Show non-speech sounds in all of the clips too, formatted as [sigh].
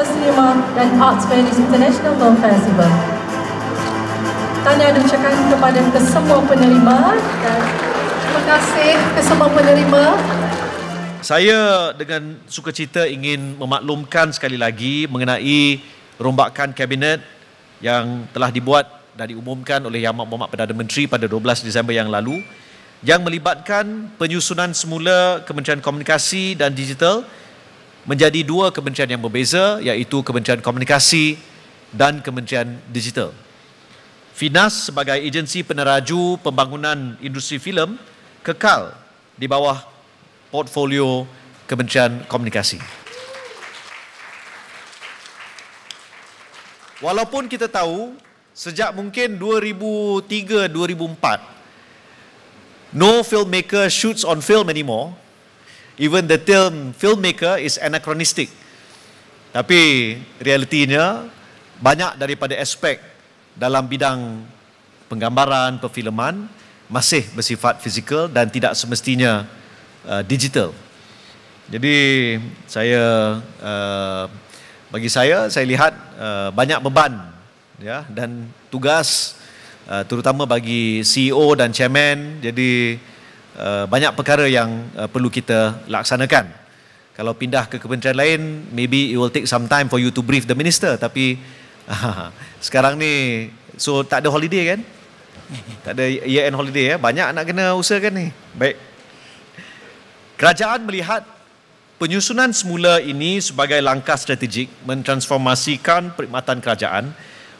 Kasa Cinema dan Arts Venues International Film Festival. Tanya dan ucapkan kepada kesemua penerima dan terima kasih kesemua penerima. Saya dengan sukacita ingin memaklumkan sekali lagi mengenai rombakan kabinet yang telah dibuat dan diumumkan oleh Yang Mahmat Perdana Menteri pada 12 Disember yang lalu yang melibatkan penyusunan semula Kementerian Komunikasi dan Digital menjadi dua kementerian yang berbeza iaitu Kementerian Komunikasi dan Kementerian Digital. FINAS sebagai agensi peneraju pembangunan industri filem kekal di bawah portfolio Kementerian Komunikasi. Walaupun kita tahu sejak mungkin 2003-2004 no filmmaker shoots on film anymore Even the film filmmaker is anachronistic. Tapi realitinya banyak daripada aspek dalam bidang penggambaran, perfileman masih bersifat fizikal dan tidak semestinya uh, digital. Jadi saya uh, bagi saya saya lihat uh, banyak beban ya dan tugas uh, terutama bagi CEO dan chairman jadi Eh, banyak perkara yang uh, perlu kita laksanakan. Kalau pindah ke kementerian lain, maybe it will take some time for you to brief the minister. Tapi uh, [laughs] sekarang ni, so tak ada holiday kan? Tak ada year end holiday ya? Banyak nak kena kan ni. Baik. Kerajaan melihat penyusunan semula ini sebagai langkah strategik mentransformasikan perkhidmatan kerajaan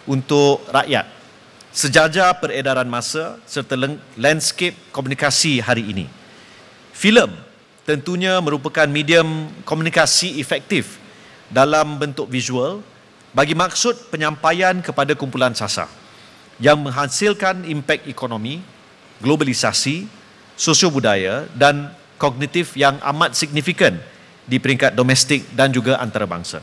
untuk rakyat sejajar peredaran masa serta landscape komunikasi hari ini. Filem tentunya merupakan medium komunikasi efektif dalam bentuk visual bagi maksud penyampaian kepada kumpulan sasar yang menghasilkan impak ekonomi, globalisasi, sosio budaya dan kognitif yang amat signifikan di peringkat domestik dan juga antarabangsa.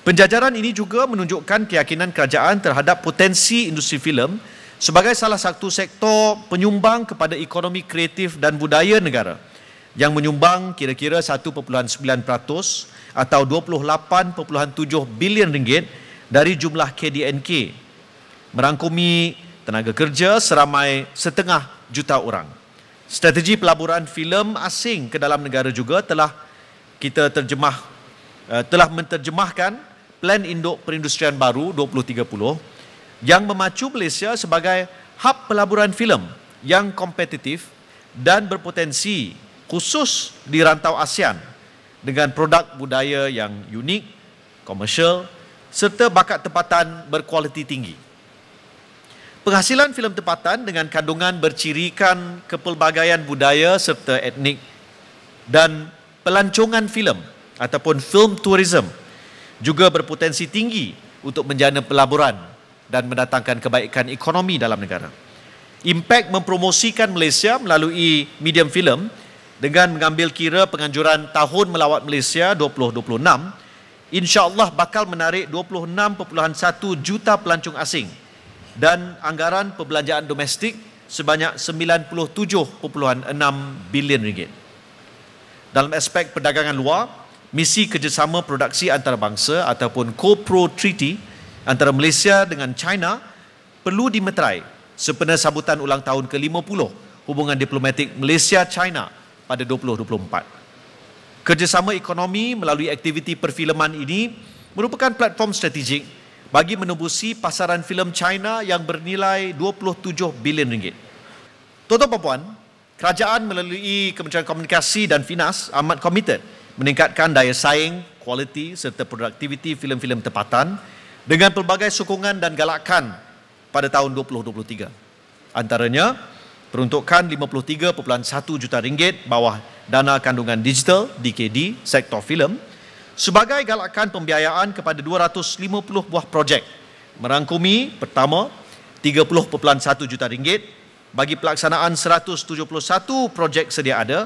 Penjajaran ini juga menunjukkan keyakinan kerajaan terhadap potensi industri filem sebagai salah satu sektor penyumbang kepada ekonomi kreatif dan budaya negara yang menyumbang kira-kira 1.9% atau 28.7 bilion ringgit dari jumlah KDNK merangkumi tenaga kerja seramai setengah juta orang. Strategi pelaburan filem asing ke dalam negara juga telah kita terjemah eh, telah menterjemahkan Plan Induk Perindustrian Baru 2030 yang memacu Malaysia sebagai hub pelaburan filem yang kompetitif dan berpotensi khusus di rantau ASEAN dengan produk budaya yang unik, komersial serta bakat tempatan berkualiti tinggi. Penghasilan filem tempatan dengan kandungan bercirikan kepelbagaian budaya serta etnik dan pelancongan filem ataupun film tourism juga berpotensi tinggi untuk menjana pelaburan dan mendatangkan kebaikan ekonomi dalam negara. Impact mempromosikan Malaysia melalui medium film dengan mengambil kira penganjuran tahun melawat Malaysia 2026, insya-Allah bakal menarik 26.1 juta pelancong asing dan anggaran perbelanjaan domestik sebanyak 97.6 bilion ringgit. Dalam aspek perdagangan luar, misi kerjasama produksi antarabangsa ataupun co-pro treaty antara Malaysia dengan China perlu dimeterai sempena sambutan ulang tahun ke-50 hubungan diplomatik Malaysia-China pada 2024. Kerjasama ekonomi melalui aktiviti perfileman ini merupakan platform strategik bagi menembusi pasaran filem China yang bernilai 27 bilion ringgit. Tuan-tuan puan kerajaan melalui Kementerian Komunikasi dan Finans amat komited meningkatkan daya saing, kualiti serta produktiviti filem-filem tempatan dengan pelbagai sokongan dan galakan pada tahun 2023. Antaranya, peruntukan 53.1 juta ringgit bawah dana kandungan digital DKD sektor filem sebagai galakan pembiayaan kepada 250 buah projek merangkumi pertama 30.1 juta ringgit bagi pelaksanaan 171 projek sedia ada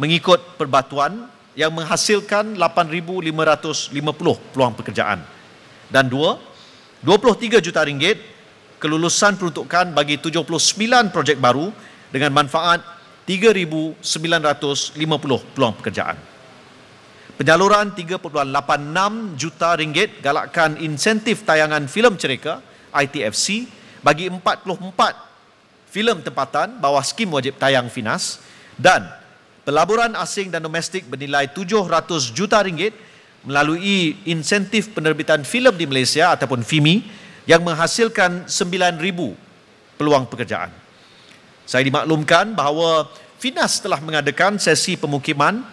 mengikut perbatuan yang menghasilkan 8,550 peluang pekerjaan. Dan dua, 23 juta ringgit kelulusan peruntukan bagi 79 projek baru dengan manfaat 3,950 peluang pekerjaan. Penyaluran 3.86 juta ringgit galakkan insentif tayangan filem cerika ITFC bagi 44 filem tempatan bawah skim wajib tayang FINAS dan pelaburan asing dan domestik bernilai 700 juta ringgit melalui insentif penerbitan filem di Malaysia ataupun FIMI yang menghasilkan 9000 peluang pekerjaan. Saya dimaklumkan bahawa Finas telah mengadakan sesi pemukiman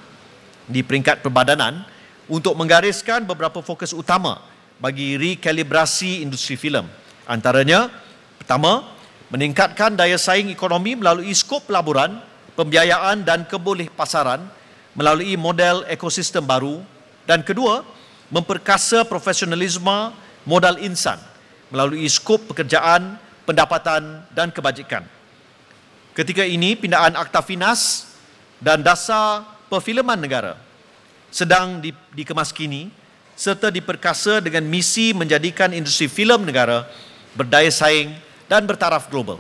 di peringkat perbadanan untuk menggariskan beberapa fokus utama bagi rekalibrasi industri filem. Antaranya, pertama, meningkatkan daya saing ekonomi melalui skop pelaburan pembiayaan dan keboleh pasaran melalui model ekosistem baru dan kedua, memperkasa profesionalisme modal insan melalui skop pekerjaan, pendapatan dan kebajikan. Ketika ini, pindaan akta finas dan dasar perfileman negara sedang di, dikemaskini serta diperkasa dengan misi menjadikan industri filem negara berdaya saing dan bertaraf global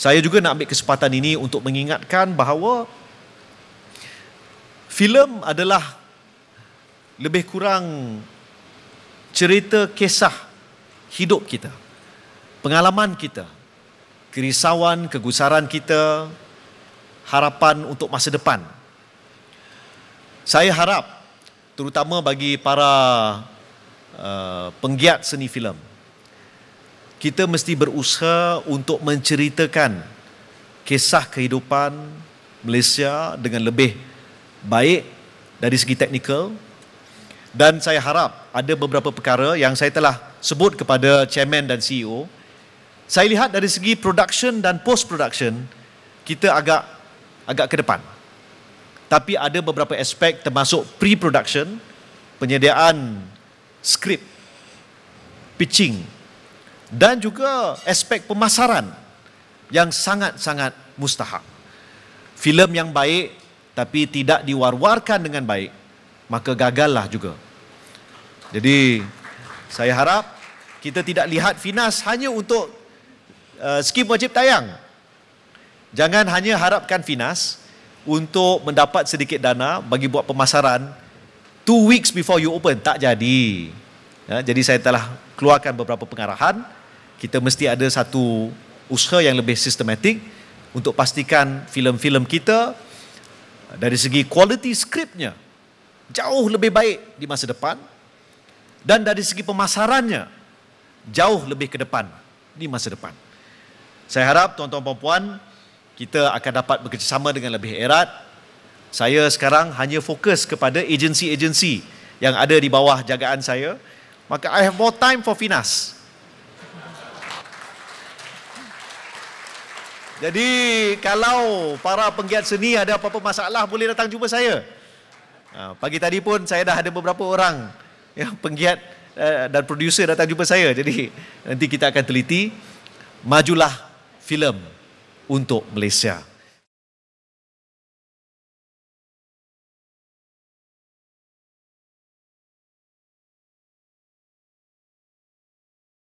saya juga nak ambil kesempatan ini untuk mengingatkan bahawa filem adalah lebih kurang cerita kisah hidup kita pengalaman kita kerisauan kegusaran kita harapan untuk masa depan saya harap terutama bagi para uh, penggiat seni filem kita mesti berusaha untuk menceritakan kisah kehidupan Malaysia dengan lebih baik dari segi teknikal dan saya harap ada beberapa perkara yang saya telah sebut kepada chairman dan CEO saya lihat dari segi production dan post production kita agak agak ke depan tapi ada beberapa aspek termasuk pre-production penyediaan skrip pitching dan juga aspek pemasaran yang sangat-sangat mustahak. Filem yang baik tapi tidak diwar-warkan dengan baik, maka gagallah juga. Jadi saya harap kita tidak lihat Finas hanya untuk uh, skim wajib tayang. Jangan hanya harapkan Finas untuk mendapat sedikit dana bagi buat pemasaran two weeks before you open. Tak jadi. Ya, jadi saya telah keluarkan beberapa pengarahan kita mesti ada satu usaha yang lebih sistematik untuk pastikan filem-filem kita eh, dari segi kualiti skripnya jauh lebih baik di masa depan dan dari segi pemasarannya jauh lebih ke depan di masa depan. Saya harap tuan-tuan dan puan kita akan dapat bekerjasama dengan lebih erat. Saya sekarang hanya fokus kepada agensi-agensi yang ada di bawah jagaan saya. Maka I have more time for Finas. Jadi kalau para penggiat seni ada apa-apa masalah boleh datang jumpa saya. Ha, pagi tadi pun saya dah ada beberapa orang yang penggiat eh, dan producer datang jumpa saya. Jadi nanti kita akan teliti majulah filem untuk Malaysia.